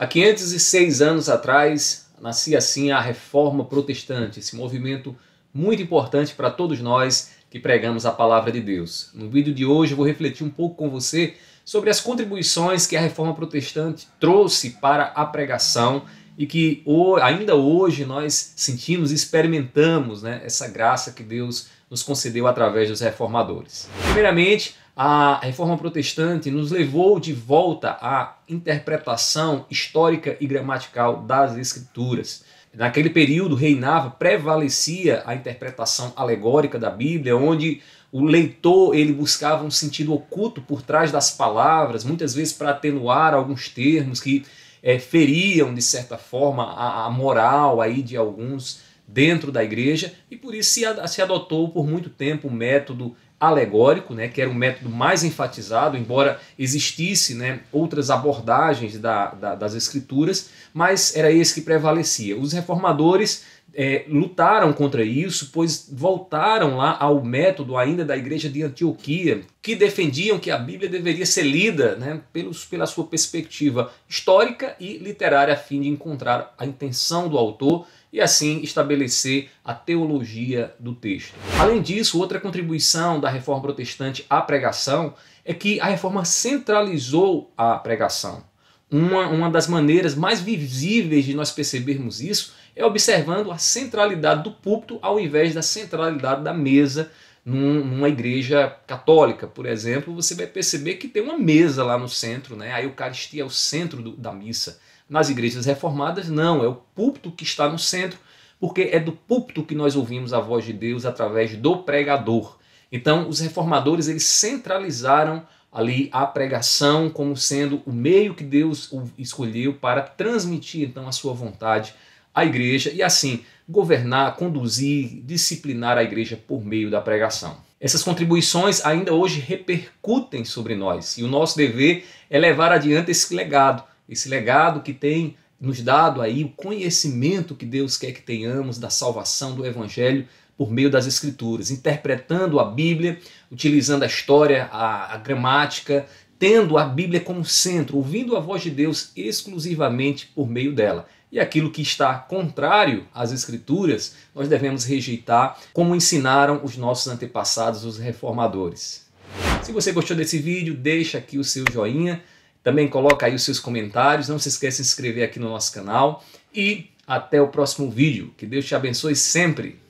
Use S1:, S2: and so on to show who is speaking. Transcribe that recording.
S1: Há 506 anos atrás, nascia assim a Reforma Protestante, esse movimento muito importante para todos nós que pregamos a palavra de Deus. No vídeo de hoje eu vou refletir um pouco com você sobre as contribuições que a Reforma Protestante trouxe para a pregação e que ainda hoje nós sentimos e experimentamos né, essa graça que Deus nos concedeu através dos reformadores. Primeiramente, a reforma protestante nos levou de volta à interpretação histórica e gramatical das Escrituras. Naquele período reinava, prevalecia a interpretação alegórica da Bíblia, onde o leitor ele buscava um sentido oculto por trás das palavras, muitas vezes para atenuar alguns termos que é, feriam, de certa forma, a, a, moral aí de alguns dentro da igreja, e por isso se, se adotou por muito tempo o método alegórico, né, que era o um método mais enfatizado, embora existisse né, outras abordagens da, da, das escrituras, mas era esse que prevalecia. Os reformadores é, lutaram contra isso, pois voltaram lá ao método ainda da igreja de Antioquia, que defendiam que a Bíblia deveria ser lida né, pelos, pela sua perspectiva histórica e literária, a fim de encontrar a intenção do autor e assim estabelecer a teologia do texto. Além disso, outra contribuição da reforma protestante à pregação é que a reforma centralizou a pregação. Uma, uma das maneiras mais visíveis de nós percebermos isso é observando a centralidade do púlpito ao invés da centralidade da mesa numa igreja católica, por exemplo, você vai perceber que tem uma mesa lá no centro, né? a Eucaristia é o centro do, da missa. Nas igrejas reformadas, não, é o púlpito que está no centro, porque é do púlpito que nós ouvimos a voz de Deus através do pregador. Então, os reformadores eles centralizaram ali a pregação como sendo o meio que Deus escolheu para transmitir então a sua vontade à igreja e assim governar, conduzir, disciplinar a igreja por meio da pregação. Essas contribuições ainda hoje repercutem sobre nós e o nosso dever é levar adiante esse legado, esse legado que tem nos dado aí o conhecimento que Deus quer que tenhamos da salvação do evangelho por meio das escrituras, interpretando a Bíblia, utilizando a história, a, a gramática, tendo a Bíblia como centro, ouvindo a voz de Deus exclusivamente por meio dela. E aquilo que está contrário às Escrituras, nós devemos rejeitar, como ensinaram os nossos antepassados, os reformadores. Se você gostou desse vídeo, deixa aqui o seu joinha, também coloca aí os seus comentários, não se esqueça de se inscrever aqui no nosso canal e até o próximo vídeo. Que Deus te abençoe sempre!